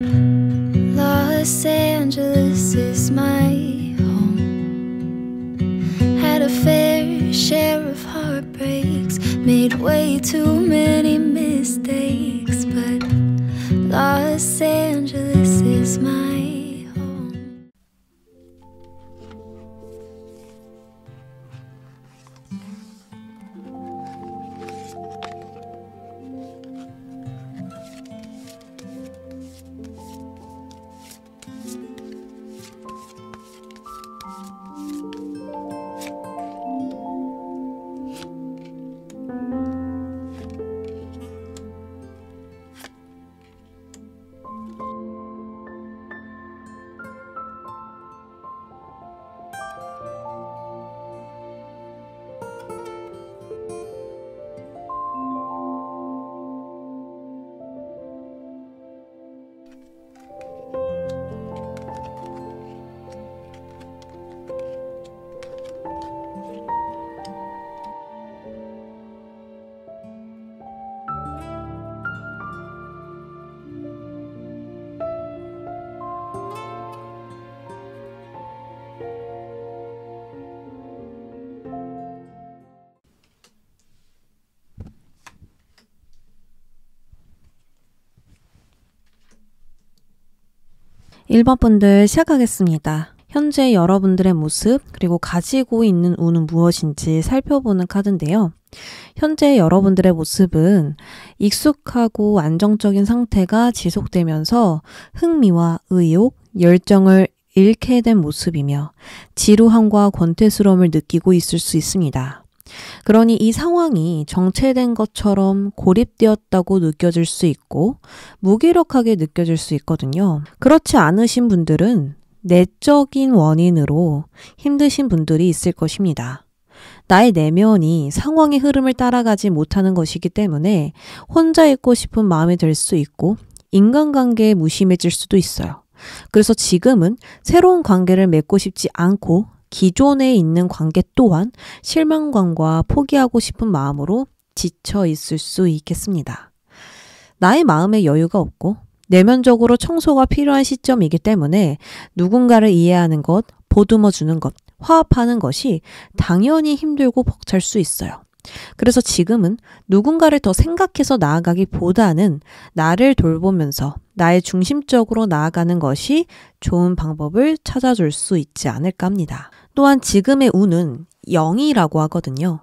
Los Angeles is my home. Had a fair share of heartbreaks, made way too many mistakes, but Los 1번 분들 시작하겠습니다. 현재 여러분들의 모습, 그리고 가지고 있는 운은 무엇인지 살펴보는 카드인데요. 현재 여러분들의 모습은 익숙하고 안정적인 상태가 지속되면서 흥미와 의욕, 열정을 잃게 된 모습이며 지루함과 권태스러움을 느끼고 있을 수 있습니다. 그러니 이 상황이 정체된 것처럼 고립되었다고 느껴질 수 있고 무기력하게 느껴질 수 있거든요. 그렇지 않으신 분들은 내적인 원인으로 힘드신 분들이 있을 것입니다. 나의 내면이 상황의 흐름을 따라가지 못하는 것이기 때문에 혼자 있고 싶은 마음이 들 수 있고 인간관계에 무심해질 수도 있어요. 그래서 지금은 새로운 관계를 맺고 싶지 않고 기존에 있는 관계 또한 실망감과 포기하고 싶은 마음으로 지쳐 있을 수 있겠습니다. 나의 마음에 여유가 없고 내면적으로 청소가 필요한 시점이기 때문에 누군가를 이해하는 것, 보듬어 주는 것, 화합하는 것이 당연히 힘들고 벅찰 수 있어요. 그래서 지금은 누군가를 더 생각해서 나아가기보다는 나를 돌보면서 나의 중심적으로 나아가는 것이 좋은 방법을 찾아줄 수 있지 않을까 합니다. 또한 지금의 운은 0이라고 하거든요.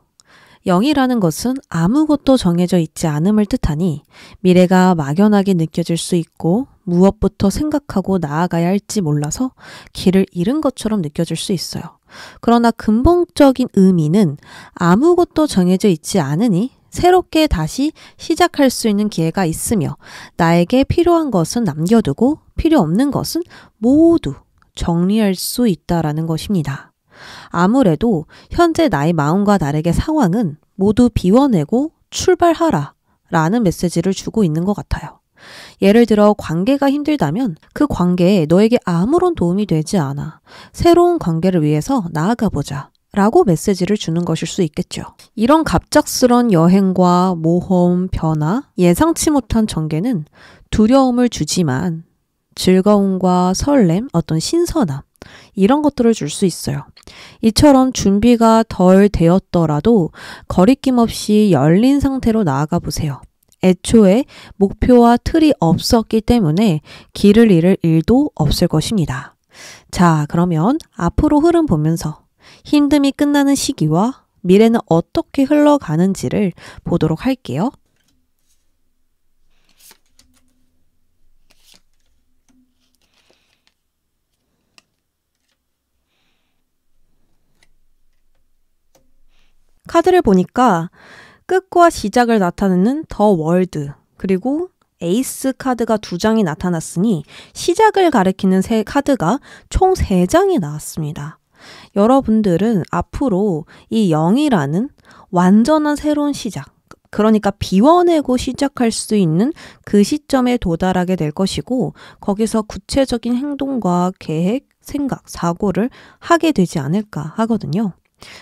0이라는 것은 아무것도 정해져 있지 않음을 뜻하니 미래가 막연하게 느껴질 수 있고 무엇부터 생각하고 나아가야 할지 몰라서 길을 잃은 것처럼 느껴질 수 있어요. 그러나 근본적인 의미는 아무것도 정해져 있지 않으니 새롭게 다시 시작할 수 있는 기회가 있으며 나에게 필요한 것은 남겨두고 필요 없는 것은 모두 정리할 수 있다라는 것입니다. 아무래도 현재 나의 마음과 다르게 상황은 모두 비워내고 출발하라 라는 메시지를 주고 있는 것 같아요. 예를 들어 관계가 힘들다면 그 관계에 너에게 아무런 도움이 되지 않아. 새로운 관계를 위해서 나아가 보자. 라고 메시지를 주는 것일 수 있겠죠. 이런 갑작스런 여행과 모험, 변화, 예상치 못한 전개는 두려움을 주지만 즐거움과 설렘, 어떤 신선함, 이런 것들을 줄 수 있어요. 이처럼 준비가 덜 되었더라도 거리낌 없이 열린 상태로 나아가 보세요. 애초에 목표와 틀이 없었기 때문에 길을 잃을 일도 없을 것입니다. 자, 그러면 앞으로 흐름 보면서 힘듦이 끝나는 시기와 미래는 어떻게 흘러가는지를 보도록 할게요. 카드를 보니까 끝과 시작을 나타내는 더 월드 그리고 에이스 카드가 두 장이 나타났으니 시작을 가리키는 세 카드가 총 세 장이 나왔습니다. 여러분들은 앞으로 이 0이라는 완전한 새로운 시작, 그러니까 비워내고 시작할 수 있는 그 시점에 도달하게 될 것이고, 거기서 구체적인 행동과 계획, 생각, 사고를 하게 되지 않을까 하거든요.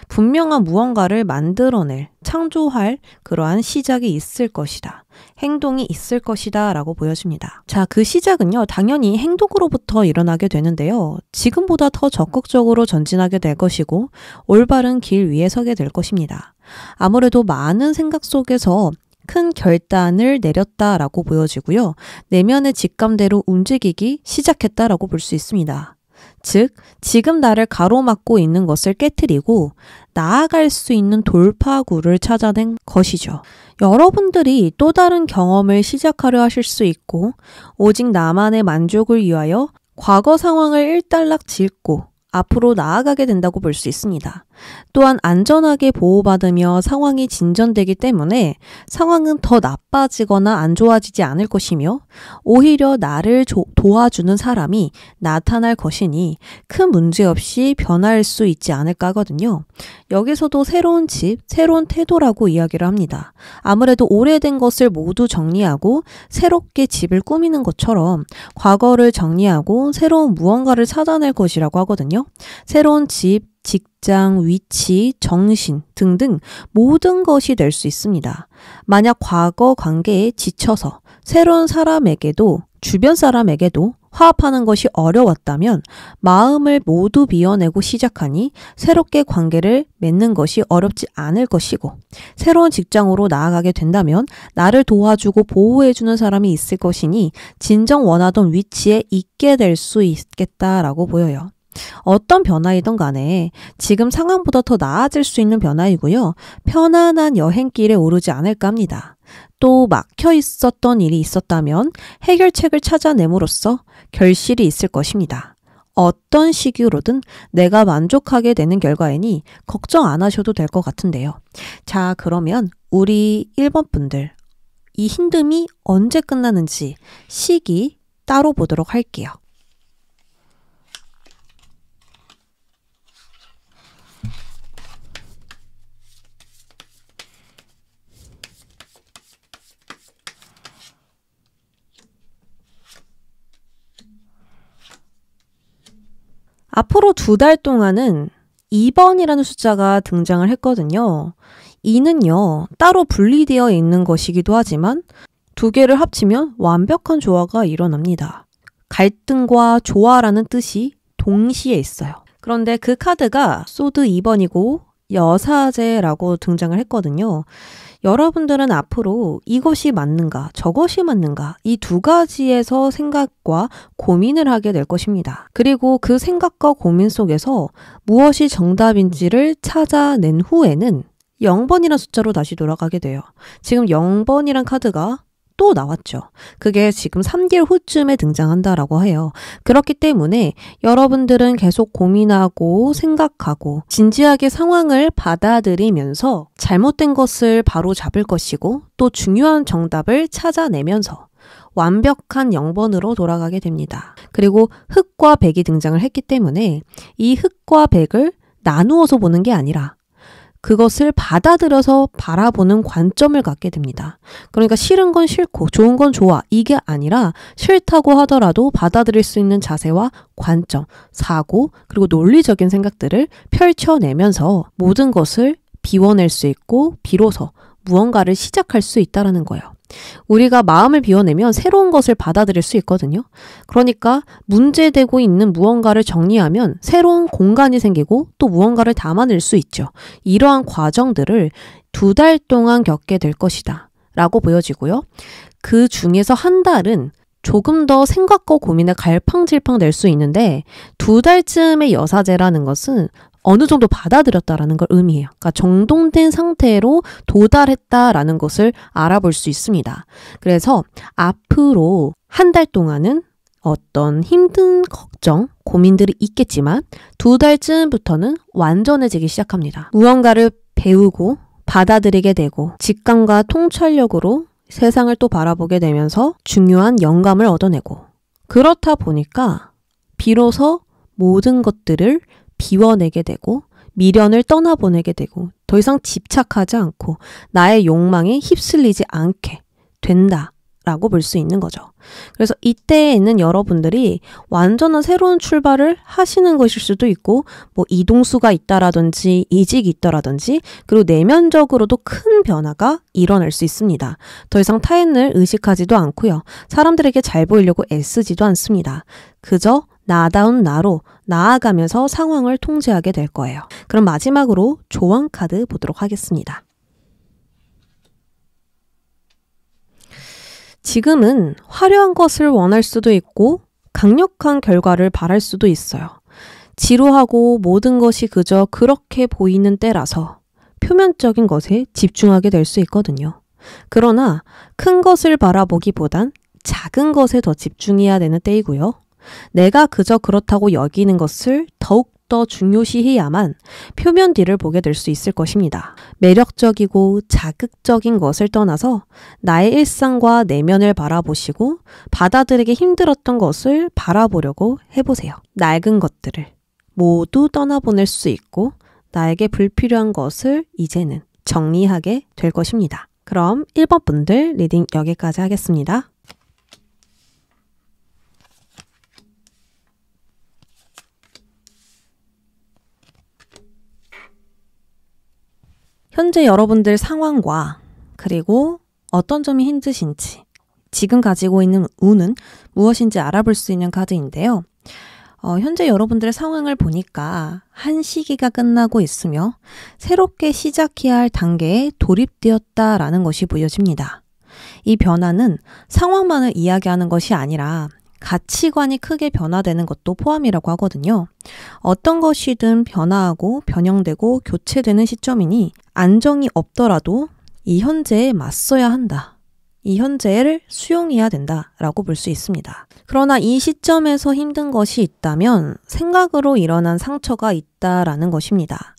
분명한 무언가를 만들어낼, 창조할 그러한 시작이 있을 것이다. 행동이 있을 것이다 라고 보여집니다. 자, 그 시작은요, 당연히 행동으로부터 일어나게 되는데요. 지금보다 더 적극적으로 전진하게 될 것이고, 올바른 길 위에 서게 될 것입니다. 아무래도 많은 생각 속에서 큰 결단을 내렸다라고 보여지고요. 내면의 직감대로 움직이기 시작했다라고 볼 수 있습니다. 즉, 지금 나를 가로막고 있는 것을 깨뜨리고 나아갈 수 있는 돌파구를 찾아낸 것이죠. 여러분들이 또 다른 경험을 시작하려 하실 수 있고, 오직 나만의 만족을 위하여 과거 상황을 일단락 짓고 앞으로 나아가게 된다고 볼 수 있습니다. 또한 안전하게 보호받으며 상황이 진전되기 때문에 상황은 더 나빠지거나 안 좋아지지 않을 것이며 오히려 나를 도와주는 사람이 나타날 것이니 큰 문제 없이 변할 수 있지 않을까 하거든요. 여기서도 새로운 집, 새로운 태도라고 이야기를 합니다. 아무래도 오래된 것을 모두 정리하고 새롭게 집을 꾸미는 것처럼 과거를 정리하고 새로운 무언가를 찾아낼 것이라고 하거든요. 새로운 집, 직장, 위치, 정신 등등 모든 것이 될 수 있습니다. 만약 과거 관계에 지쳐서 새로운 사람에게도 주변 사람에게도 화합하는 것이 어려웠다면 마음을 모두 비워내고 시작하니 새롭게 관계를 맺는 것이 어렵지 않을 것이고 새로운 직장으로 나아가게 된다면 나를 도와주고 보호해주는 사람이 있을 것이니 진정 원하던 위치에 있게 될 수 있겠다라고 보여요. 어떤 변화이든 간에 지금 상황보다 더 나아질 수 있는 변화이고요. 편안한 여행길에 오르지 않을까 합니다. 또 막혀 있었던 일이 있었다면 해결책을 찾아냄으로써 결실이 있을 것입니다. 어떤 시기로든 내가 만족하게 되는 결과이니 걱정 안 하셔도 될 것 같은데요. 자, 그러면 우리 1번 분들, 이 힘듦이 언제 끝나는지 시기 따로 보도록 할게요. 앞으로 두 달 동안은 2번이라는 숫자가 등장을 했거든요. 이는요, 따로 분리되어 있는 것이기도 하지만 두 개를 합치면 완벽한 조화가 일어납니다. 갈등과 조화라는 뜻이 동시에 있어요. 그런데 그 카드가 소드 2번이고 여사제라고 등장을 했거든요. 여러분들은 앞으로 이것이 맞는가, 저것이 맞는가, 이 두 가지에서 생각과 고민을 하게 될 것입니다. 그리고 그 생각과 고민 속에서 무엇이 정답인지를 찾아낸 후에는 0번이라는 숫자로 다시 돌아가게 돼요. 지금 0번이란 카드가 또 나왔죠. 그게 지금 3개월 후쯤에 등장한다라고 해요. 그렇기 때문에 여러분들은 계속 고민하고 생각하고 진지하게 상황을 받아들이면서 잘못된 것을 바로 잡을 것이고 또 중요한 정답을 찾아내면서 완벽한 0번으로 돌아가게 됩니다. 그리고 흑과 백이 등장을 했기 때문에 이 흑과 백을 나누어서 보는 게 아니라 그것을 받아들여서 바라보는 관점을 갖게 됩니다. 그러니까 싫은 건 싫고 좋은 건 좋아 이게 아니라 싫다고 하더라도 받아들일 수 있는 자세와 관점, 사고 그리고 논리적인 생각들을 펼쳐내면서 모든 것을 비워낼 수 있고 비로소 무언가를 시작할 수 있다라는 거예요. 우리가 마음을 비워내면 새로운 것을 받아들일 수 있거든요. 그러니까 문제되고 있는 무언가를 정리하면 새로운 공간이 생기고 또 무언가를 담아낼 수 있죠. 이러한 과정들을 두 달 동안 겪게 될 것이다. 라고 보여지고요. 그 중에서 한 달은 조금 더 생각과 고민에 갈팡질팡 낼 수 있는데 두 달쯤의 여사제라는 것은 어느 정도 받아들였다라는 걸 의미해요. 그러니까 정동된 상태로 도달했다라는 것을 알아볼 수 있습니다. 그래서 앞으로 한 달 동안은 어떤 힘든 걱정, 고민들이 있겠지만 두 달쯤부터는 완전해지기 시작합니다. 무언가를 배우고 받아들이게 되고 직감과 통찰력으로 세상을 또 바라보게 되면서 중요한 영감을 얻어내고 그렇다 보니까 비로소 모든 것들을 비워내게 되고 미련을 떠나보내게 되고 더 이상 집착하지 않고 나의 욕망에 휩쓸리지 않게 된다. 라고 볼 수 있는 거죠. 그래서 이때에 는 여러분들이 완전한 새로운 출발을 하시는 것일 수도 있고, 뭐 이동수가 있다라든지 이직이 있다라든지, 그리고 내면적으로도 큰 변화가 일어날 수 있습니다. 더 이상 타인을 의식하지도 않고요. 사람들에게 잘 보이려고 애쓰지도 않습니다. 그저 나다운 나로 나아가면서 상황을 통제하게 될 거예요. 그럼 마지막으로 조언 카드 보도록 하겠습니다. 지금은 화려한 것을 원할 수도 있고 강력한 결과를 바랄 수도 있어요. 지루하고 모든 것이 그저 그렇게 보이는 때라서 표면적인 것에 집중하게 될 수 있거든요. 그러나 큰 것을 바라보기보단 작은 것에 더 집중해야 되는 때이고요. 내가 그저 그렇다고 여기는 것을 더욱 더 중요시해야만 표면 뒤를 보게 될 수 있을 것입니다. 매력적이고 자극적인 것을 떠나서 나의 일상과 내면을 바라보시고 받아들이기 힘들었던 것을 바라보려고 해보세요. 낡은 것들을 모두 떠나보낼 수 있고 나에게 불필요한 것을 이제는 정리하게 될 것입니다. 그럼 1번 분들 리딩 여기까지 하겠습니다. 현재 여러분들 상황과 그리고 어떤 점이 힘드신지 지금 가지고 있는 운은 무엇인지 알아볼 수 있는 카드인데요. 어, 현재 여러분들의 상황을 보니까 한 시기가 끝나고 있으며 새롭게 시작해야 할 단계에 돌입되었다라는 것이 보여집니다. 이 변화는 상황만을 이야기하는 것이 아니라 가치관이 크게 변화되는 것도 포함이라고 하거든요. 어떤 것이든 변화하고 변형되고 교체되는 시점이니 안정이 없더라도 이 현재에 맞서야 한다. 이 현재를 수용해야 된다라고 볼 수 있습니다. 그러나 이 시점에서 힘든 것이 있다면 생각으로 일어난 상처가 있다라는 것입니다.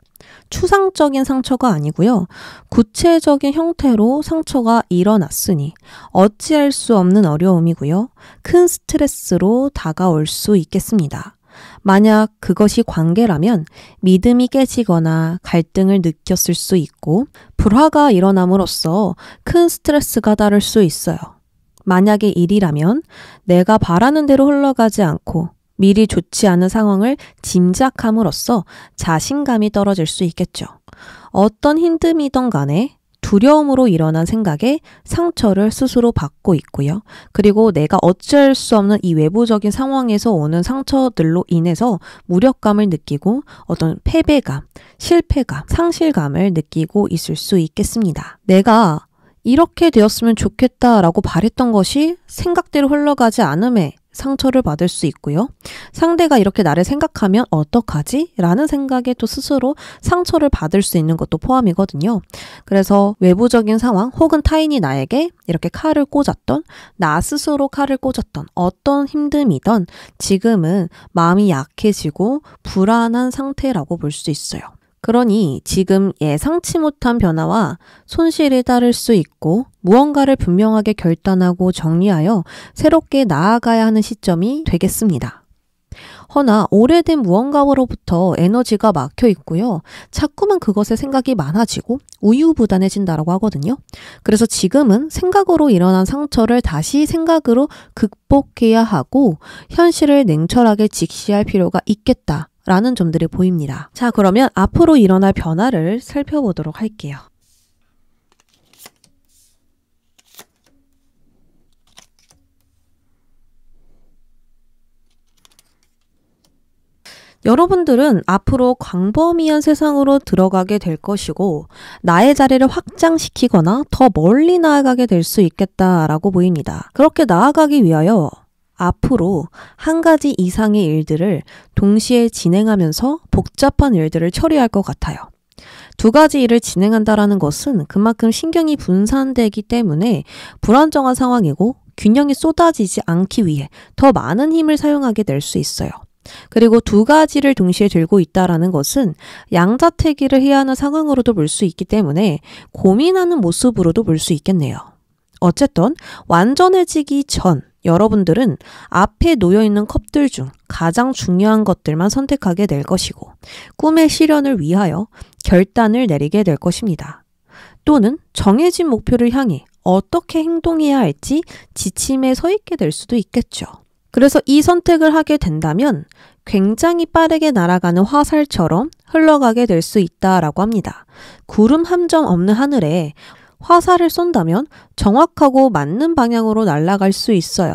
추상적인 상처가 아니고요. 구체적인 형태로 상처가 일어났으니 어찌할 수 없는 어려움이고요. 큰 스트레스로 다가올 수 있겠습니다. 만약 그것이 관계라면 믿음이 깨지거나 갈등을 느꼈을 수 있고 불화가 일어남으로써 큰 스트레스가 따를 수 있어요. 만약에 일이라면 내가 바라는 대로 흘러가지 않고 미리 좋지 않은 상황을 짐작함으로써 자신감이 떨어질 수 있겠죠. 어떤 힘듦이던 간에 두려움으로 일어난 생각에 상처를 스스로 받고 있고요. 그리고 내가 어쩔 수 없는 이 외부적인 상황에서 오는 상처들로 인해서 무력감을 느끼고 어떤 패배감, 실패감, 상실감을 느끼고 있을 수 있겠습니다. 내가 이렇게 되었으면 좋겠다라고 바랬던 것이 생각대로 흘러가지 않음에 상처를 받을 수 있고요. 상대가 이렇게 나를 생각하면 어떡하지? 라는 생각에 또 스스로 상처를 받을 수 있는 것도 포함이거든요. 그래서 외부적인 상황 혹은 타인이 나에게 이렇게 칼을 꽂았던, 나 스스로 칼을 꽂았던 어떤 힘듦이던 지금은 마음이 약해지고 불안한 상태라고 볼 수 있어요. 그러니 지금 예상치 못한 변화와 손실이 따를 수 있고 무언가를 분명하게 결단하고 정리하여 새롭게 나아가야 하는 시점이 되겠습니다. 허나 오래된 무언가로부터 에너지가 막혀 있고요. 자꾸만 그것에 생각이 많아지고 우유부단해진다라고 하거든요. 그래서 지금은 생각으로 일어난 상처를 다시 생각으로 극복해야 하고 현실을 냉철하게 직시할 필요가 있겠다. 라는 점들이 보입니다. 자, 그러면 앞으로 일어날 변화를 살펴보도록 할게요. 여러분들은 앞으로 광범위한 세상으로 들어가게 될 것이고, 나의 자리를 확장시키거나 더 멀리 나아가게 될 수 있겠다라고 보입니다. 그렇게 나아가기 위하여 앞으로 한 가지 이상의 일들을 동시에 진행하면서 복잡한 일들을 처리할 것 같아요. 두 가지 일을 진행한다라는 것은 그만큼 신경이 분산되기 때문에 불안정한 상황이고 균형이 쏟아지지 않기 위해 더 많은 힘을 사용하게 될 수 있어요. 그리고 두 가지를 동시에 들고 있다라는 것은 양자택일을 해야 하는 상황으로도 볼 수 있기 때문에 고민하는 모습으로도 볼 수 있겠네요. 어쨌든 완전해지기 전 여러분들은 앞에 놓여 있는 컵들 중 가장 중요한 것들만 선택하게 될 것이고 꿈의 실현을 위하여 결단을 내리게 될 것입니다. 또는 정해진 목표를 향해 어떻게 행동해야 할지 지침에 서 있게 될 수도 있겠죠. 그래서 이 선택을 하게 된다면 굉장히 빠르게 날아가는 화살처럼 흘러가게 될 수 있다라고 합니다. 구름 한 점 없는 하늘에 화살을 쏜다면 정확하고 맞는 방향으로 날아갈 수 있어요.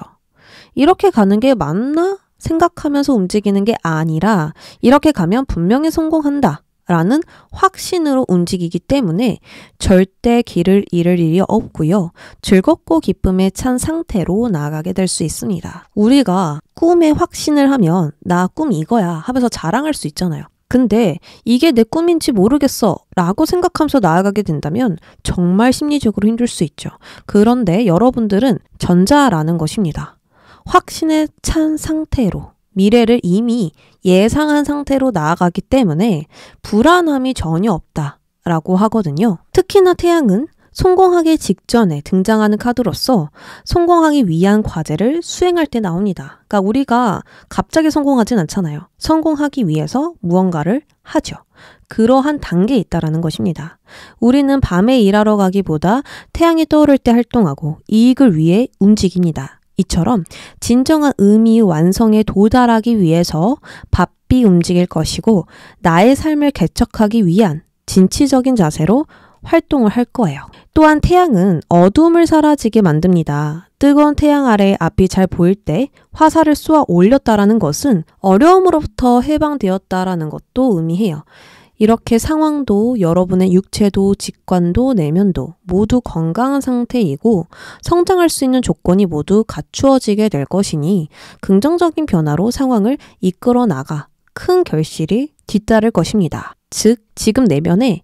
이렇게 가는 게 맞나? 생각하면서 움직이는 게 아니라 이렇게 가면 분명히 성공한다. 라는 확신으로 움직이기 때문에 절대 길을 잃을 일이 없고요. 즐겁고 기쁨에 찬 상태로 나아가게 될 수 있습니다. 우리가 꿈에 확신을 하면 나 꿈 이거야 하면서 자랑할 수 있잖아요. 근데 이게 내 꿈인지 모르겠어 라고 생각하면서 나아가게 된다면 정말 심리적으로 힘들 수 있죠. 그런데 여러분들은 전자라는 것입니다. 확신에 찬 상태로 미래를 이미 예상한 상태로 나아가기 때문에 불안함이 전혀 없다. 라고 하거든요. 특히나 태양은 성공하기 직전에 등장하는 카드로서 성공하기 위한 과제를 수행할 때 나옵니다. 그러니까 우리가 갑자기 성공하진 않잖아요. 성공하기 위해서 무언가를 하죠. 그러한 단계에 있다라는 것입니다. 우리는 밤에 일하러 가기보다 태양이 떠오를 때 활동하고 이익을 위해 움직입니다. 이처럼 진정한 의미 완성에 도달하기 위해서 바삐 움직일 것이고 나의 삶을 개척하기 위한 진취적인 자세로 활동을 할 거예요. 또한 태양은 어둠을 사라지게 만듭니다. 뜨거운 태양 아래 앞이 잘 보일 때 화살을 쏘아 올렸다라는 것은 어려움으로부터 해방되었다라는 것도 의미해요. 이렇게 상황도 여러분의 육체도 직관도 내면도 모두 건강한 상태이고 성장할 수 있는 조건이 모두 갖추어지게 될 것이니 긍정적인 변화로 상황을 이끌어 나가 큰 결실이 뒤따를 것입니다. 즉, 지금 내면에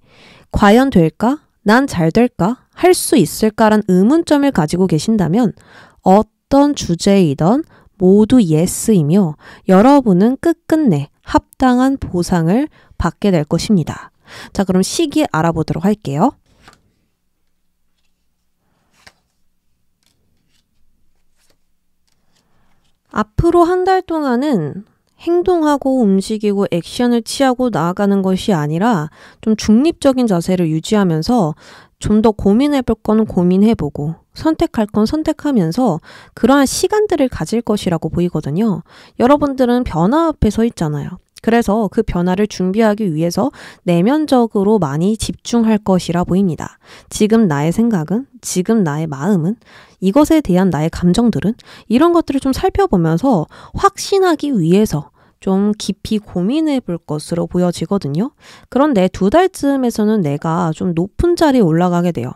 과연 될까? 난잘 될까? 할 수 있을까란 의문점을 가지고 계신다면 어떤 주제이던 모두 예스이며 여러분은 끝끝내 합당한 보상을 받게 될 것입니다. 자, 그럼 시기 알아보도록 할게요. 앞으로 한 달 동안은 행동하고 움직이고 액션을 취하고 나아가는 것이 아니라 좀 중립적인 자세를 유지하면서 좀 더 고민해 볼 건 고민해 보고 선택할 건 선택하면서 그러한 시간들을 가질 것이라고 보이거든요. 여러분들은 변화 앞에 서 있잖아요. 그래서 그 변화를 준비하기 위해서 내면적으로 많이 집중할 것이라 보입니다. 지금 나의 생각은, 지금 나의 마음은, 이것에 대한 나의 감정들은 이런 것들을 좀 살펴보면서 확신하기 위해서 좀 깊이 고민해 볼 것으로 보여지거든요. 그런데 두 달쯤에서는 내가 좀 높은 자리에 올라가게 돼요.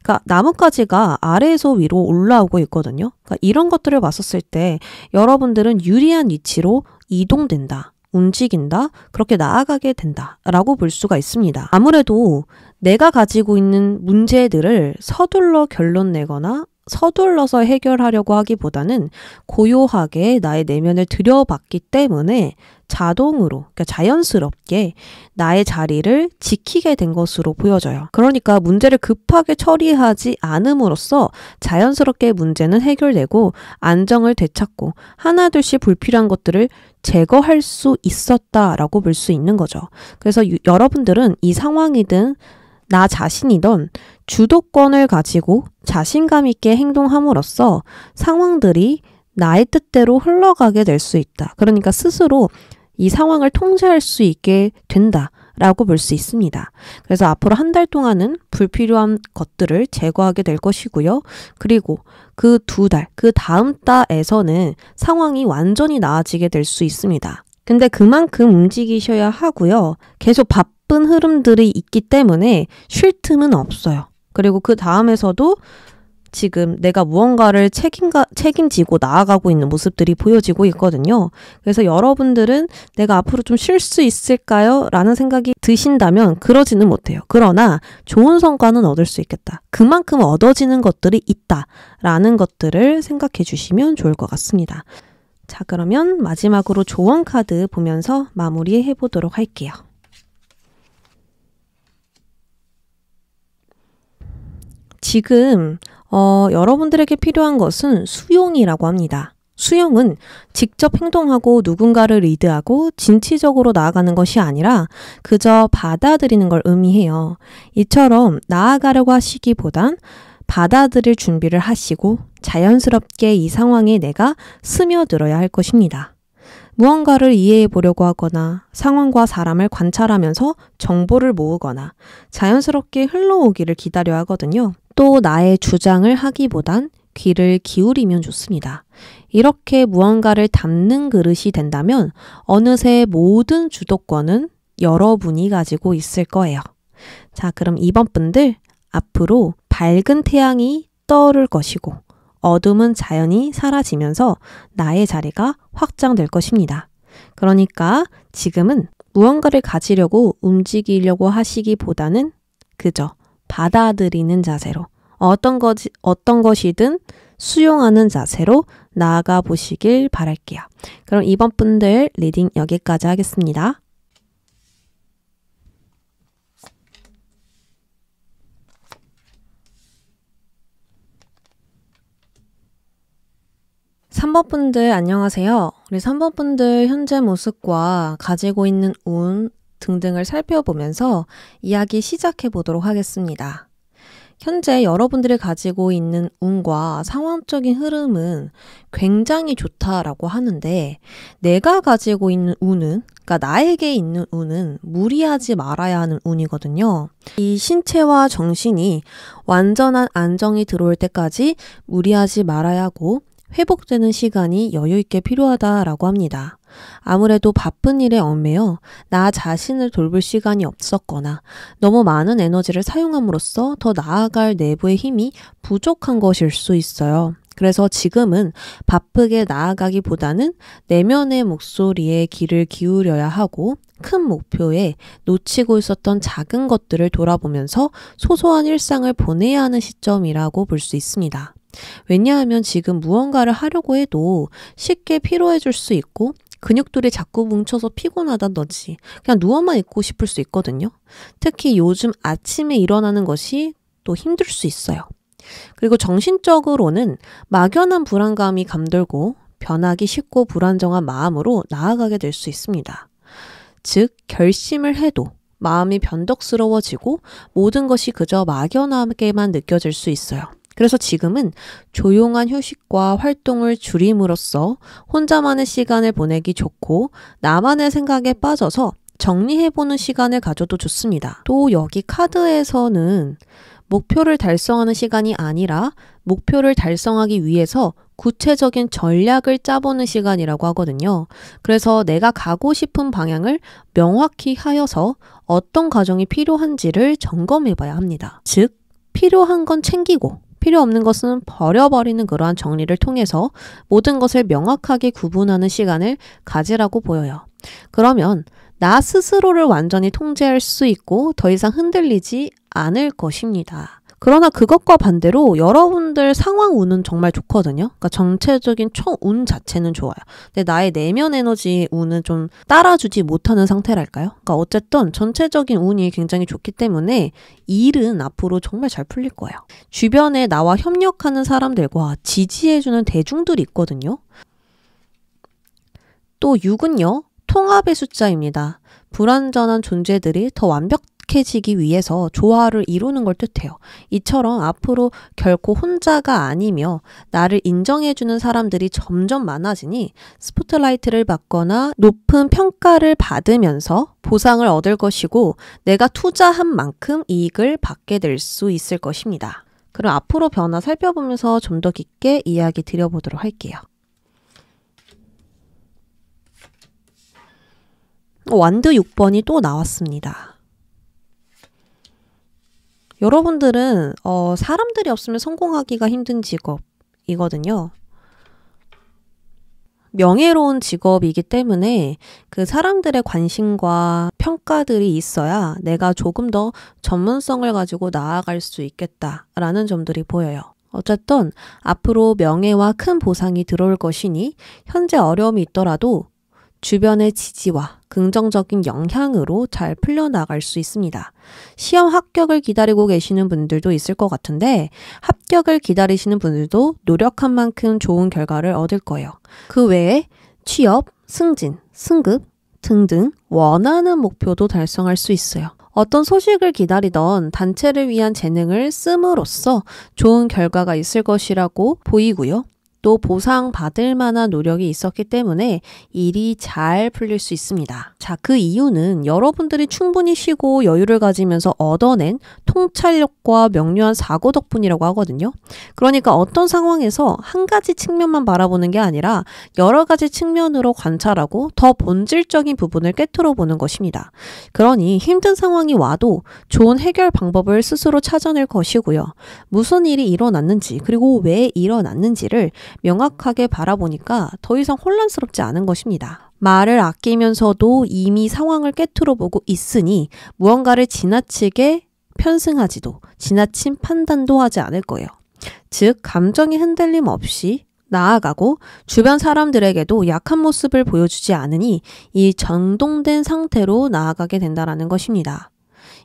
그러니까 나뭇가지가 아래에서 위로 올라오고 있거든요. 그러니까 이런 것들을 봤었을 때 여러분들은 유리한 위치로 이동된다. 움직인다, 그렇게 나아가게 된다, 라고 볼 수가 있습니다. 아무래도 내가 가지고 있는 문제들을 서둘러 결론 내거나 서둘러서 해결하려고 하기보다는 고요하게 나의 내면을 들여봤기 때문에 자동으로, 그러니까 자연스럽게 나의 자리를 지키게 된 것으로 보여져요. 그러니까 문제를 급하게 처리하지 않음으로써 자연스럽게 문제는 해결되고 안정을 되찾고 하나둘씩 불필요한 것들을 제거할 수 있었다라고 볼 수 있는 거죠. 그래서 유, 여러분들은 이 상황이든 나 자신이던 주도권을 가지고 자신감 있게 행동함으로써 상황들이 나의 뜻대로 흘러가게 될 수 있다. 그러니까 스스로 이 상황을 통제할 수 있게 된다. 라고 볼 수 있습니다. 그래서 앞으로 한 달 동안은 불필요한 것들을 제거하게 될 것이고요. 그리고 그 두 달, 그 다음 달에서는 상황이 완전히 나아지게 될 수 있습니다. 근데 그만큼 움직이셔야 하고요. 계속 바밥 나쁜 흐름들이 있기 때문에 쉴 틈은 없어요. 그리고 그 다음에서도 지금 내가 무언가를 책임가, 책임지고 나아가고 있는 모습들이 보여지고 있거든요. 그래서 여러분들은 내가 앞으로 좀 쉴 수 있을까요? 라는 생각이 드신다면 그러지는 못해요. 그러나 좋은 성과는 얻을 수 있겠다. 그만큼 얻어지는 것들이 있다. 라는 것들을 생각해 주시면 좋을 것 같습니다. 자, 그러면 마지막으로 조언 카드 보면서 마무리해 보도록 할게요. 지금 어, 여러분들에게 필요한 것은 수용이라고 합니다. 수용은 직접 행동하고 누군가를 리드하고 진취적으로 나아가는 것이 아니라 그저 받아들이는 걸 의미해요. 이처럼 나아가려고 하시기보단 받아들일 준비를 하시고 자연스럽게 이 상황에 내가 스며들어야 할 것입니다. 무언가를 이해해 보려고 하거나 상황과 사람을 관찰하면서 정보를 모으거나 자연스럽게 흘러오기를 기다려 하거든요. 또 나의 주장을 하기보단 귀를 기울이면 좋습니다. 이렇게 무언가를 담는 그릇이 된다면 어느새 모든 주도권은 여러분이 가지고 있을 거예요. 자, 그럼 2번 분들 앞으로 밝은 태양이 떠오를 것이고 어둠은 자연히 사라지면서 나의 자리가 확장될 것입니다. 그러니까 지금은 무언가를 가지려고 움직이려고 하시기보다는 그저 받아들이는 자세로 어떤 것 어떤 것이든 수용하는 자세로 나아가 보시길 바랄게요. 그럼 이번 분들 리딩 여기까지 하겠습니다. 3번분들 안녕하세요. 우리 3번분들 현재 모습과 가지고 있는 운, 등등을 살펴보면서 이야기 시작해 보도록 하겠습니다. 현재 여러분들이 가지고 있는 운과 상황적인 흐름은 굉장히 좋다라고 하는데 내가 가지고 있는 운은 그러니까 나에게 있는 운은 무리하지 말아야 하는 운이거든요. 이 신체와 정신이 완전한 안정이 들어올 때까지 무리하지 말아야 하고 회복되는 시간이 여유 있게 필요하다라고 합니다. 아무래도 바쁜 일에 얽매여 나 자신을 돌볼 시간이 없었거나 너무 많은 에너지를 사용함으로써 더 나아갈 내부의 힘이 부족한 것일 수 있어요. 그래서 지금은 바쁘게 나아가기보다는 내면의 목소리에 귀를 기울여야 하고 큰 목표에 놓치고 있었던 작은 것들을 돌아보면서 소소한 일상을 보내야 하는 시점이라고 볼 수 있습니다. 왜냐하면 지금 무언가를 하려고 해도 쉽게 피로해줄수 있고 근육들이 자꾸 뭉쳐서 피곤하다든지 그냥 누워만 있고 싶을 수 있거든요. 특히 요즘 아침에 일어나는 것이 또 힘들 수 있어요. 그리고 정신적으로는 막연한 불안감이 감돌고 변하기 쉽고 불안정한 마음으로 나아가게 될 수 있습니다. 즉, 결심을 해도 마음이 변덕스러워지고 모든 것이 그저 막연하게만 느껴질 수 있어요. 그래서 지금은 조용한 휴식과 활동을 줄임으로써 혼자만의 시간을 보내기 좋고 나만의 생각에 빠져서 정리해보는 시간을 가져도 좋습니다. 또 여기 카드에서는 목표를 달성하는 시간이 아니라 목표를 달성하기 위해서 구체적인 전략을 짜보는 시간이라고 하거든요. 그래서 내가 가고 싶은 방향을 명확히 하여서 어떤 과정이 필요한지를 점검해 봐야 합니다. 즉, 필요한 건 챙기고 필요 없는 것은 버려버리는 그러한 정리를 통해서 모든 것을 명확하게 구분하는 시간을 가지라고 보여요. 그러면 나 스스로를 완전히 통제할 수 있고 더 이상 흔들리지 않을 것입니다. 그러나 그것과 반대로 여러분들 상황 운은 정말 좋거든요. 그러니까 전체적인 총 운 자체는 좋아요. 근데 나의 내면 에너지 운은 좀 따라주지 못하는 상태랄까요? 그러니까 어쨌든 전체적인 운이 굉장히 좋기 때문에 일은 앞으로 정말 잘 풀릴 거예요. 주변에 나와 협력하는 사람들과 지지해주는 대중들이 있거든요. 또 6은요, 통합의 숫자입니다. 불완전한 존재들이 더 완벽 익숙해지기 위해서 조화를 이루는 걸 뜻해요. 이처럼 앞으로 결코 혼자가 아니며 나를 인정해주는 사람들이 점점 많아지니 스포트라이트를 받거나 높은 평가를 받으면서 보상을 얻을 것이고 내가 투자한 만큼 이익을 받게 될 수 있을 것입니다. 그럼 앞으로 변화 살펴보면서 좀 더 깊게 이야기 드려보도록 할게요. 완드 6번이 또 나왔습니다. 여러분들은 어, 사람들이 없으면 성공하기가 힘든 직업이거든요. 명예로운 직업이기 때문에 그 사람들의 관심과 평가들이 있어야 내가 조금 더 전문성을 가지고 나아갈 수 있겠다라는 점들이 보여요. 어쨌든 앞으로 명예와 큰 보상이 들어올 것이니 현재 어려움이 있더라도 주변의 지지와 긍정적인 영향으로 잘 풀려나갈 수 있습니다. 시험 합격을 기다리고 계시는 분들도 있을 것 같은데 합격을 기다리시는 분들도 노력한 만큼 좋은 결과를 얻을 거예요. 그 외에 취업, 승진, 승급 등등 원하는 목표도 달성할 수 있어요. 어떤 소식을 기다리던 단체를 위한 재능을 씀으로써 좋은 결과가 있을 것이라고 보이고요. 또 보상받을 만한 노력이 있었기 때문에 일이 잘 풀릴 수 있습니다. 자, 그 이유는 여러분들이 충분히 쉬고 여유를 가지면서 얻어낸 통찰력과 명료한 사고 덕분이라고 하거든요. 그러니까 어떤 상황에서 한 가지 측면만 바라보는 게 아니라 여러 가지 측면으로 관찰하고 더 본질적인 부분을 깨트려 보는 것입니다. 그러니 힘든 상황이 와도 좋은 해결 방법을 스스로 찾아낼 것이고요. 무슨 일이 일어났는지 그리고 왜 일어났는지를 명확하게 바라보니까 더 이상 혼란스럽지 않은 것입니다. 말을 아끼면서도 이미 상황을 깨트려 보고 있으니 무언가를 지나치게 편승하지도 지나친 판단도 하지 않을 거예요. 즉, 감정이 흔들림 없이 나아가고 주변 사람들에게도 약한 모습을 보여주지 않으니 이 정동된 상태로 나아가게 된다라는 것입니다.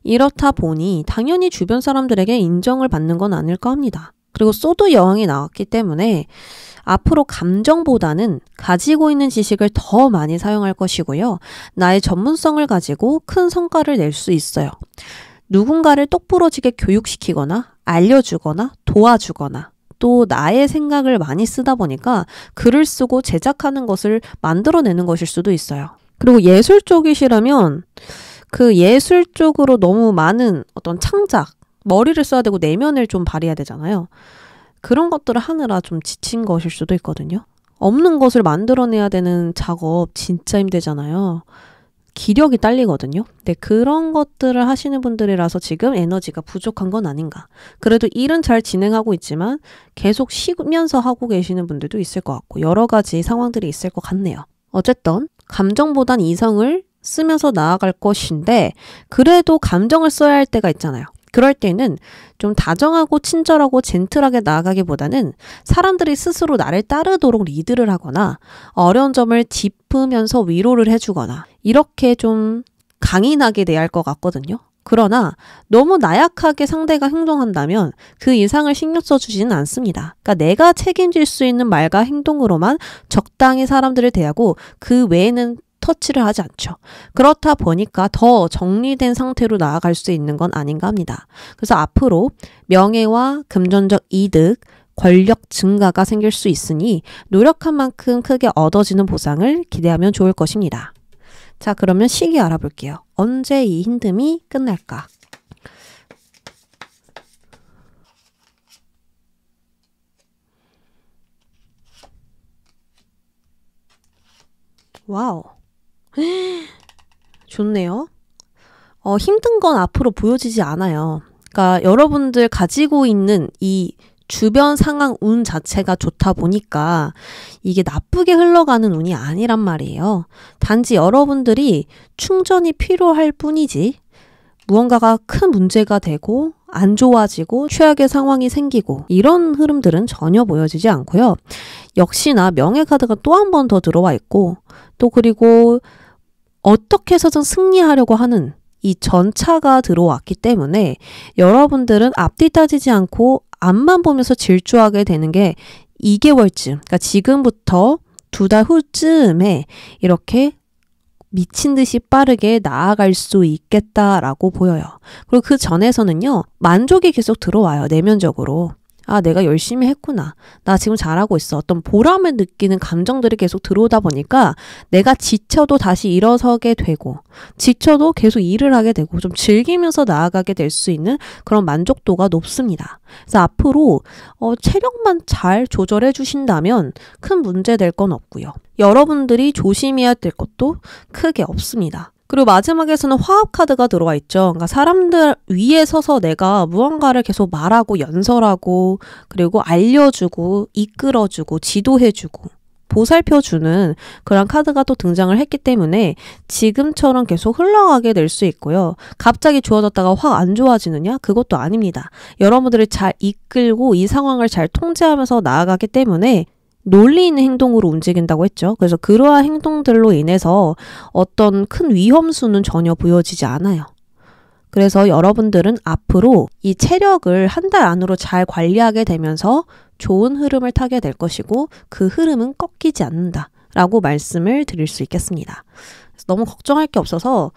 이렇다 보니 당연히 주변 사람들에게 인정을 받는 건 아닐까 합니다. 그리고 소드 여왕이 나왔기 때문에 앞으로 감정보다는 가지고 있는 지식을 더 많이 사용할 것이고요. 나의 전문성을 가지고 큰 성과를 낼 수 있어요. 누군가를 똑부러지게 교육시키거나 알려주거나 도와주거나 또 나의 생각을 많이 쓰다 보니까 글을 쓰고 제작하는 것을 만들어내는 것일 수도 있어요. 그리고 예술 쪽이시라면 그 예술 쪽으로 너무 많은 어떤 창작, 머리를 써야 되고 내면을 좀 발휘해야 되잖아요. 그런 것들을 하느라 좀 지친 것일 수도 있거든요. 없는 것을 만들어내야 되는 작업 진짜 힘들잖아요. 기력이 딸리거든요. 근데 그런 것들을 하시는 분들이라서 지금 에너지가 부족한 건 아닌가. 그래도 일은 잘 진행하고 있지만 계속 쉬면서 하고 계시는 분들도 있을 것 같고 여러 가지 상황들이 있을 것 같네요. 어쨌든 감정보단 이성을 쓰면서 나아갈 것인데 그래도 감정을 써야 할 때가 있잖아요. 그럴 때는 좀 다정하고 친절하고 젠틀하게 나아가기보다는 사람들이 스스로 나를 따르도록 리드를 하거나 어려운 점을 짚으면서 위로를 해주거나 이렇게 좀 강인하게 대할 것 같거든요. 그러나 너무 나약하게 상대가 행동한다면 그 이상을 신경 써주지는 않습니다. 그러니까 내가 책임질 수 있는 말과 행동으로만 적당히 사람들을 대하고 그 외에는 터치를 하지 않죠. 그렇다 보니까 더 정리된 상태로 나아갈 수 있는 건 아닌가 합니다. 그래서 앞으로 명예와 금전적 이득, 권력 증가가 생길 수 있으니 노력한 만큼 크게 얻어지는 보상을 기대하면 좋을 것입니다. 자, 그러면 시기 알아볼게요. 언제 이 힘듦이 끝날까? 와우. 좋네요. 어, 힘든 건 앞으로 보여지지 않아요. 그러니까 여러분들 가지고 있는 이 주변 상황 운 자체가 좋다 보니까 이게 나쁘게 흘러가는 운이 아니란 말이에요. 단지 여러분들이 충전이 필요할 뿐이지 무언가가 큰 문제가 되고 안 좋아지고 최악의 상황이 생기고 이런 흐름들은 전혀 보여지지 않고요. 역시나 명예 카드가 또 한 번 더 들어와 있고 또 그리고 어떻게 해서든 승리하려고 하는 이 전차가 들어왔기 때문에 여러분들은 앞뒤 따지지 않고 앞만 보면서 질주하게 되는 게 2개월쯤, 그러니까 지금부터 두 달 후쯤에 이렇게 미친 듯이 빠르게 나아갈 수 있겠다라고 보여요. 그리고 그 전에서는요, 만족이 계속 들어와요, 내면적으로. 아, 내가 열심히 했구나. 나 지금 잘하고 있어. 어떤 보람을 느끼는 감정들이 계속 들어오다 보니까 내가 지쳐도 다시 일어서게 되고, 지쳐도 계속 일을 하게 되고, 좀 즐기면서 나아가게 될 수 있는 그런 만족도가 높습니다. 그래서 앞으로, 어, 체력만 잘 조절해 주신다면 큰 문제 될 건 없고요. 여러분들이 조심해야 될 것도 크게 없습니다. 그리고 마지막에서는 화합 카드가 들어와 있죠. 그러니까 사람들 위에 서서 내가 무언가를 계속 말하고 연설하고 그리고 알려주고 이끌어주고 지도해주고 보살펴주는 그런 카드가 또 등장을 했기 때문에 지금처럼 계속 흘러가게 될 수 있고요. 갑자기 좋아졌다가 확 안 좋아지느냐? 그것도 아닙니다. 여러분들을 잘 이끌고 이 상황을 잘 통제하면서 나아가기 때문에 논리 있는 행동으로 움직인다고 했죠. 그래서 그러한 행동들로 인해서 어떤 큰 위험수는 전혀 보여지지 않아요. 그래서 여러분들은 앞으로 이 체력을 한 달 안으로 잘 관리하게 되면서 좋은 흐름을 타게 될 것이고 그 흐름은 꺾이지 않는다. 라고 말씀을 드릴 수 있겠습니다. 너무 걱정할 게 없어서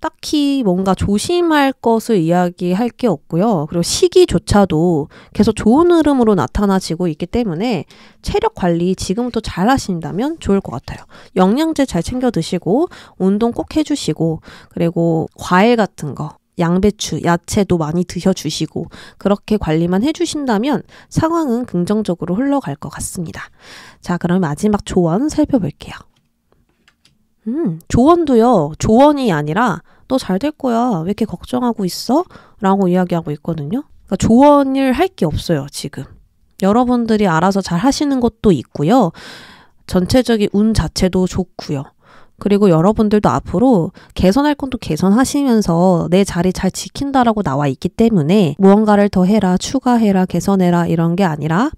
딱히 뭔가 조심할 것을 이야기할 게 없고요. 그리고 시기조차도 계속 좋은 흐름으로 나타나지고 있기 때문에 체력 관리 지금부터 잘 하신다면 좋을 것 같아요. 영양제 잘 챙겨 드시고, 운동 꼭 해주시고, 그리고 과일 같은 거, 양배추, 야채도 많이 드셔주시고 그렇게 관리만 해주신다면 상황은 긍정적으로 흘러갈 것 같습니다. 자, 그럼 마지막 조언 살펴볼게요. 음, 조언도요, 조언이 아니라, 너 잘 될 거야. 왜 이렇게 걱정하고 있어? 라고 이야기하고 있거든요. 그러니까 조언을 할 게 없어요, 지금. 여러분들이 알아서 잘 하시는 것도 있고요. 전체적인 운 자체도 좋고요. 그리고 여러분들도 앞으로 개선할 건도 개선하시면서 내 자리 잘 지킨다라고 나와 있기 때문에 무언가를 더 해라, 추가해라, 개선해라 이런 게 아니라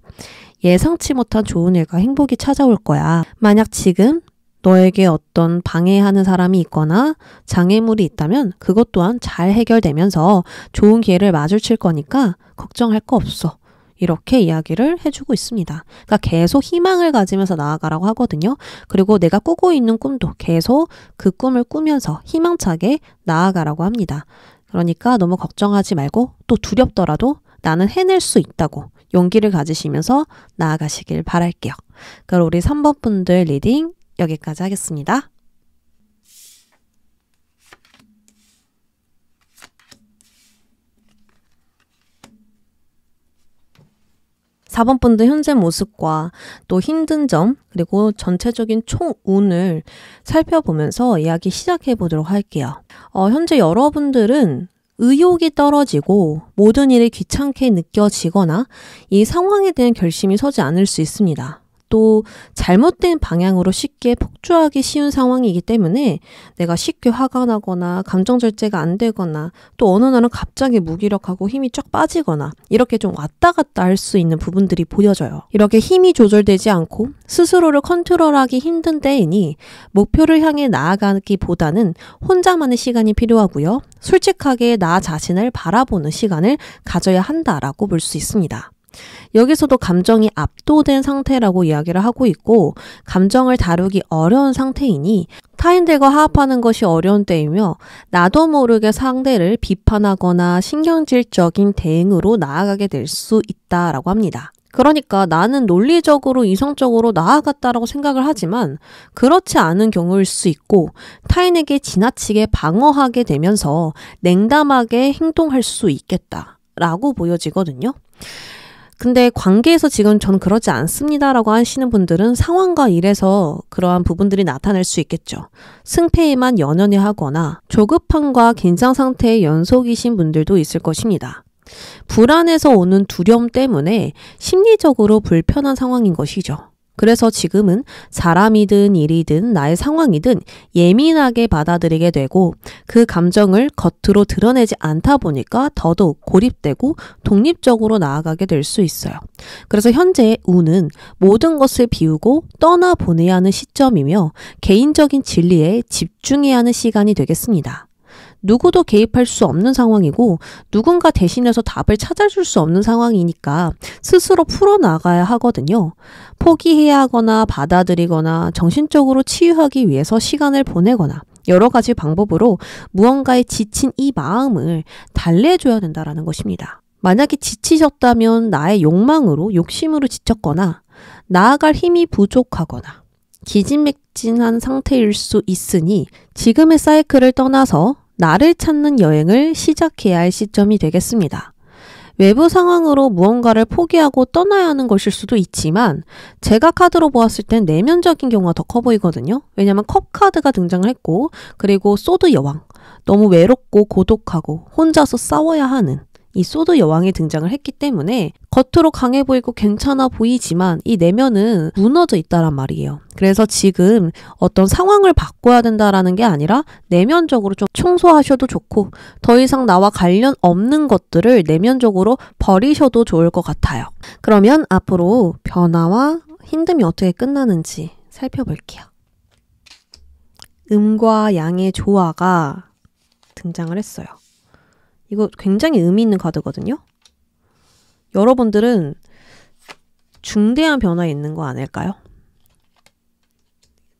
예상치 못한 좋은 일과 행복이 찾아올 거야. 만약 지금 너에게 어떤 방해하는 사람이 있거나 장애물이 있다면 그것 또한 잘 해결되면서 좋은 기회를 마주칠 거니까 걱정할 거 없어. 이렇게 이야기를 해주고 있습니다. 그러니까 계속 희망을 가지면서 나아가라고 하거든요. 그리고 내가 꾸고 있는 꿈도 계속 그 꿈을 꾸면서 희망차게 나아가라고 합니다. 그러니까 너무 걱정하지 말고 또 두렵더라도 나는 해낼 수 있다고 용기를 가지시면서 나아가시길 바랄게요. 그럼 우리 3번 분들 리딩 여기까지 하겠습니다. 4번 분들 현재 모습과 또 힘든 점, 그리고 전체적인 총 운을 살펴보면서 이야기 시작해 보도록 할게요. 어, 현재 여러분들은 의욕이 떨어지고 모든 일이 귀찮게 느껴지거나 이 상황에 대한 결심이 서지 않을 수 있습니다. 또 잘못된 방향으로 쉽게 폭주하기 쉬운 상황이기 때문에 내가 쉽게 화가 나거나 감정 절제가 안 되거나 또 어느 날은 갑자기 무기력하고 힘이 쫙 빠지거나 이렇게 좀 왔다 갔다 할 수 있는 부분들이 보여져요. 이렇게 힘이 조절되지 않고 스스로를 컨트롤하기 힘든 때이니 목표를 향해 나아가기보다는 혼자만의 시간이 필요하고요. 솔직하게 나 자신을 바라보는 시간을 가져야 한다라고 볼 수 있습니다. 여기서도 감정이 압도된 상태라고 이야기를 하고 있고 감정을 다루기 어려운 상태이니 타인들과 화합하는 것이 어려운 때이며 나도 모르게 상대를 비판하거나 신경질적인 대응으로 나아가게 될 수 있다라고 합니다. 그러니까 나는 논리적으로 이성적으로 나아갔다라고 생각을 하지만 그렇지 않은 경우일 수 있고 타인에게 지나치게 방어하게 되면서 냉담하게 행동할 수 있겠다라고 보여지거든요. 근데 관계에서 지금 저는 그러지 않습니다라고 하시는 분들은 상황과 일에서 그러한 부분들이 나타날 수 있겠죠. 승패에만 연연해 하거나 조급함과 긴장 상태의 연속이신 분들도 있을 것입니다. 불안에서 오는 두려움 때문에 심리적으로 불편한 상황인 것이죠. 그래서 지금은 사람이든 일이든 나의 상황이든 예민하게 받아들이게 되고 그 감정을 겉으로 드러내지 않다 보니까 더더욱 고립되고 독립적으로 나아가게 될 수 있어요. 그래서 현재의 우는 모든 것을 비우고 떠나보내야 하는 시점이며 개인적인 진리에 집중해야 하는 시간이 되겠습니다. 누구도 개입할 수 없는 상황이고 누군가 대신해서 답을 찾아줄 수 없는 상황이니까 스스로 풀어나가야 하거든요. 포기해야 하거나 받아들이거나 정신적으로 치유하기 위해서 시간을 보내거나 여러 가지 방법으로 무언가에 지친 이 마음을 달래줘야 된다라는 것입니다. 만약에 지치셨다면 나의 욕망으로 욕심으로 지쳤거나 나아갈 힘이 부족하거나 기진맥진한 상태일 수 있으니 지금의 사이클을 떠나서 나를 찾는 여행을 시작해야 할 시점이 되겠습니다. 외부 상황으로 무언가를 포기하고 떠나야 하는 것일 수도 있지만 제가 카드로 보았을 땐 내면적인 경우가 더 커 보이거든요. 왜냐하면 컵 카드가 등장을 했고 그리고 소드 여왕 너무 외롭고 고독하고 혼자서 싸워야 하는 이 소드 여왕이 등장을 했기 때문에 겉으로 강해 보이고 괜찮아 보이지만 이 내면은 무너져 있다란 말이에요. 그래서 지금 어떤 상황을 바꿔야 된다라는 게 아니라 내면적으로 좀 청소하셔도 좋고 더 이상 나와 관련 없는 것들을 내면적으로 버리셔도 좋을 것 같아요. 그러면 앞으로 변화와 힘듦이 어떻게 끝나는지 살펴볼게요. 음과 양의 조화가 등장을 했어요. 이거 굉장히 의미 있는 카드거든요. 여러분들은 중대한 변화에 있는 거 아닐까요?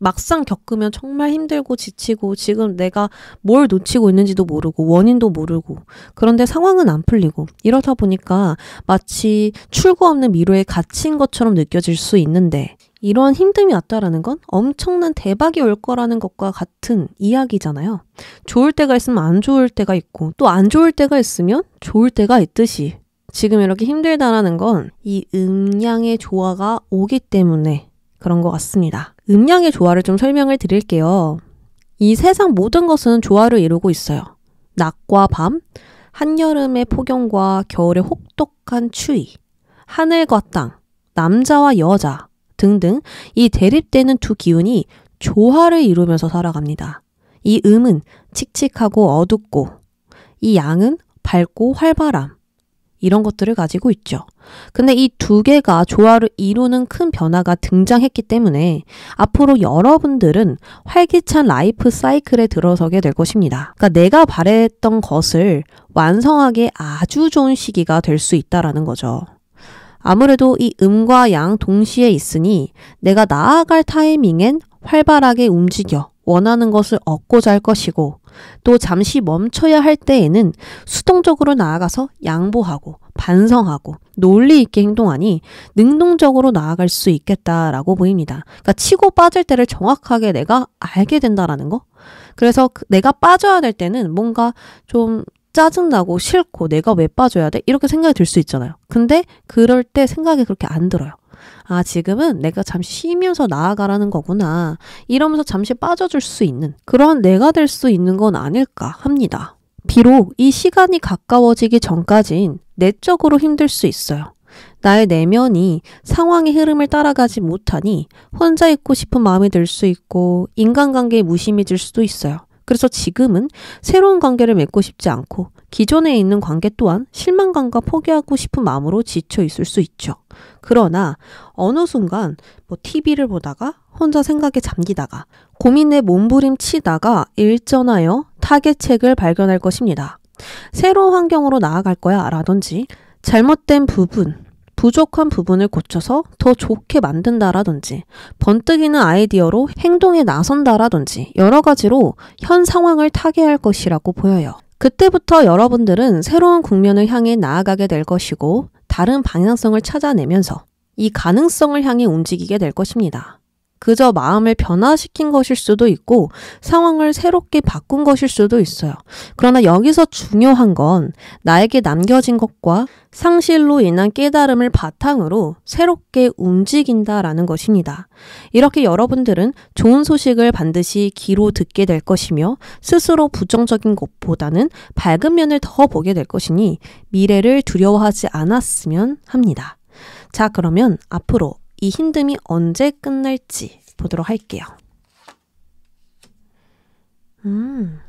막상 겪으면 정말 힘들고 지치고 지금 내가 뭘 놓치고 있는지도 모르고 원인도 모르고 그런데 상황은 안 풀리고 이러다 보니까 마치 출구 없는 미로에 갇힌 것처럼 느껴질 수 있는데 이러한 힘듦이 왔다라는 건 엄청난 대박이 올 거라는 것과 같은 이야기잖아요. 좋을 때가 있으면 안 좋을 때가 있고, 또 안 좋을 때가 있으면 좋을 때가 있듯이, 지금 이렇게 힘들다라는 건 이 음양의 조화가 오기 때문에 그런 것 같습니다. 음양의 조화를 좀 설명을 드릴게요. 이 세상 모든 것은 조화를 이루고 있어요. 낮과 밤, 한여름의 폭염과 겨울의 혹독한 추위, 하늘과 땅, 남자와 여자, 등등 이 대립되는 두 기운이 조화를 이루면서 살아갑니다. 이 음은 칙칙하고 어둡고 이 양은 밝고 활발함 이런 것들을 가지고 있죠. 근데 이 두 개가 조화를 이루는 큰 변화가 등장했기 때문에 앞으로 여러분들은 활기찬 라이프 사이클에 들어서게 될 것입니다. 그러니까 내가 바랬던 것을 완성하기 아주 좋은 시기가 될 수 있다라는 거죠. 아무래도 이 음과 양 동시에 있으니 내가 나아갈 타이밍엔 활발하게 움직여 원하는 것을 얻고자 할 것이고 또 잠시 멈춰야 할 때에는 수동적으로 나아가서 양보하고 반성하고 논리 있게 행동하니 능동적으로 나아갈 수 있겠다라고 보입니다. 그러니까 치고 빠질 때를 정확하게 내가 알게 된다라는 거. 그래서 그 내가 빠져야 될 때는 뭔가 좀 짜증나고 싫고 내가 왜 빠져야 돼? 이렇게 생각이 들 수 있잖아요. 근데 그럴 때 생각이 그렇게 안 들어요. 아, 지금은 내가 잠시 쉬면서 나아가라는 거구나. 이러면서 잠시 빠져줄 수 있는 그런 내가 될 수 있는 건 아닐까 합니다. 비록 이 시간이 가까워지기 전까진 내적으로 힘들 수 있어요. 나의 내면이 상황의 흐름을 따라가지 못하니 혼자 있고 싶은 마음이 들 수 있고 인간관계에 무심해질 수도 있어요. 그래서 지금은 새로운 관계를 맺고 싶지 않고 기존에 있는 관계 또한 실망감과 포기하고 싶은 마음으로 지쳐 있을 수 있죠. 그러나 어느 순간 뭐 TV를 보다가 혼자 생각에 잠기다가 고민에 몸부림치다가 일전하여 타겟책을 발견할 것입니다. 새로운 환경으로 나아갈 거야 라든지 잘못된 부분, 부족한 부분을 고쳐서 더 좋게 만든다라든지 번뜩이는 아이디어로 행동에 나선다라든지 여러 가지로 현 상황을 타개할 것이라고 보여요. 그때부터 여러분들은 새로운 국면을 향해 나아가게 될 것이고 다른 방향성을 찾아내면서 이 가능성을 향해 움직이게 될 것입니다. 그저 마음을 변화시킨 것일 수도 있고 상황을 새롭게 바꾼 것일 수도 있어요. 그러나 여기서 중요한 건 나에게 남겨진 것과 상실로 인한 깨달음을 바탕으로 새롭게 움직인다라는 것입니다. 이렇게 여러분들은 좋은 소식을 반드시 귀로 듣게 될 것이며 스스로 부정적인 것보다는 밝은 면을 더 보게 될 것이니 미래를 두려워하지 않았으면 합니다. 자, 그러면 앞으로 이 힘듦이 언제 끝날지 보도록 할게요. 음.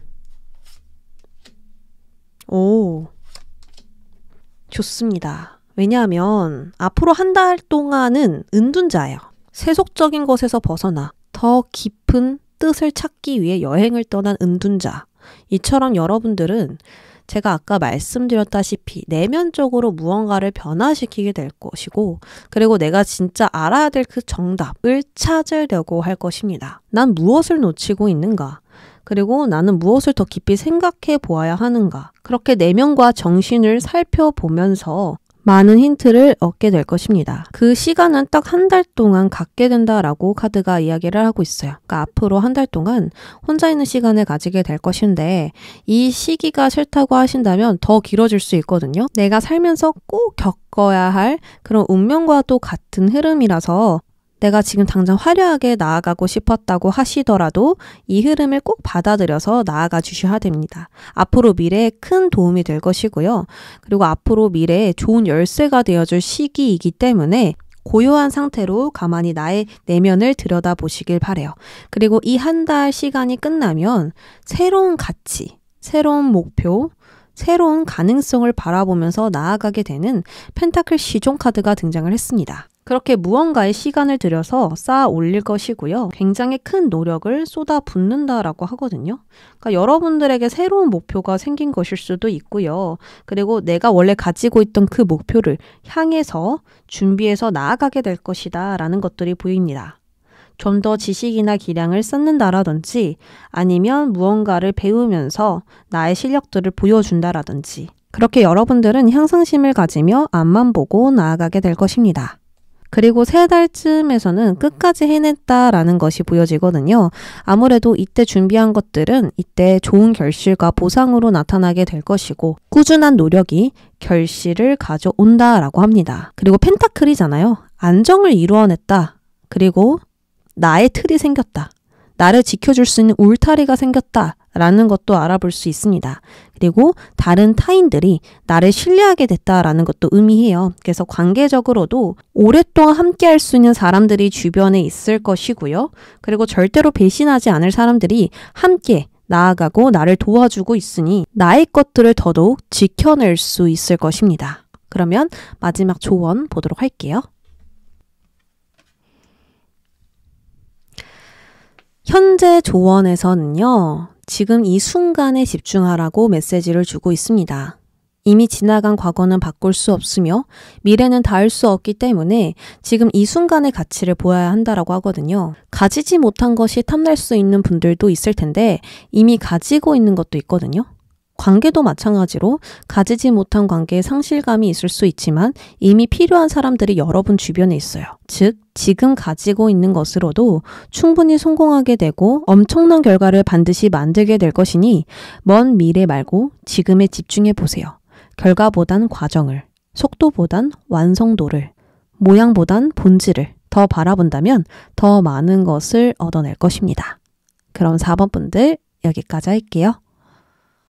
오. 좋습니다. 왜냐하면 앞으로 한 달 동안은 은둔자예요. 세속적인 것에서 벗어나 더 깊은 뜻을 찾기 위해 여행을 떠난 은둔자. 이처럼 여러분들은 제가 아까 말씀드렸다시피 내면적으로 무언가를 변화시키게 될 것이고 그리고 내가 진짜 알아야 될 그 정답을 찾으려고 할 것입니다. 난 무엇을 놓치고 있는가? 그리고 나는 무엇을 더 깊이 생각해 보아야 하는가? 그렇게 내면과 정신을 살펴보면서 많은 힌트를 얻게 될 것입니다. 그 시간은 딱 한 달 동안 갖게 된다라고 카드가 이야기를 하고 있어요. 그러니까 앞으로 한 달 동안 혼자 있는 시간을 가지게 될 것인데 이 시기가 싫다고 하신다면 더 길어질 수 있거든요. 내가 살면서 꼭 겪어야 할 그런 운명과도 같은 흐름이라서 내가 지금 당장 화려하게 나아가고 싶었다고 하시더라도 이 흐름을 꼭 받아들여서 나아가 주셔야 됩니다. 앞으로 미래에 큰 도움이 될 것이고요. 그리고 앞으로 미래에 좋은 열쇠가 되어줄 시기이기 때문에 고요한 상태로 가만히 나의 내면을 들여다 보시길 바래요. 그리고 이 한 달 시간이 끝나면 새로운 가치, 새로운 목표, 새로운 가능성을 바라보면서 나아가게 되는 펜타클 시종 카드가 등장을 했습니다. 그렇게 무언가에 시간을 들여서 쌓아 올릴 것이고요. 굉장히 큰 노력을 쏟아 붓는다라고 하거든요. 그러니까 여러분들에게 새로운 목표가 생긴 것일 수도 있고요. 그리고 내가 원래 가지고 있던 그 목표를 향해서 준비해서 나아가게 될 것이다 라는 것들이 보입니다. 좀 더 지식이나 기량을 쌓는다라든지 아니면 무언가를 배우면서 나의 실력들을 보여준다라든지 그렇게 여러분들은 향상심을 가지며 앞만 보고 나아가게 될 것입니다. 그리고 세 달쯤에서는 끝까지 해냈다라는 것이 보여지거든요. 아무래도 이때 준비한 것들은 이때 좋은 결실과 보상으로 나타나게 될 것이고 꾸준한 노력이 결실을 가져온다라고 합니다. 그리고 펜타클이잖아요. 안정을 이루어냈다. 그리고 나의 틀이 생겼다. 나를 지켜줄 수 있는 울타리가 생겼다. 라는 것도 알아볼 수 있습니다. 그리고 다른 타인들이 나를 신뢰하게 됐다라는 것도 의미해요. 그래서 관계적으로도 오랫동안 함께 할 수 있는 사람들이 주변에 있을 것이고요. 그리고 절대로 배신하지 않을 사람들이 함께 나아가고 나를 도와주고 있으니 나의 것들을 더더욱 지켜낼 수 있을 것입니다. 그러면 마지막 조언 보도록 할게요. 현재 조언에서는요, 지금 이 순간에 집중하라고 메시지를 주고 있습니다. 이미 지나간 과거는 바꿀 수 없으며 미래는 닿을 수 없기 때문에 지금 이 순간의 가치를 보아야 한다라고 하거든요. 가지지 못한 것이 탐낼수 있는 분들도 있을 텐데 이미 가지고 있는 것도 있거든요. 관계도 마찬가지로 가지지 못한 관계에 상실감이 있을 수 있지만 이미 필요한 사람들이 여러분 주변에 있어요. 즉, 지금 가지고 있는 것으로도 충분히 성공하게 되고 엄청난 결과를 반드시 만들게 될 것이니 먼 미래 말고 지금에 집중해 보세요. 결과보단 과정을, 속도보단 완성도를, 모양보단 본질을 더 바라본다면 더 많은 것을 얻어낼 것입니다. 그럼 4번 분들 여기까지 할게요.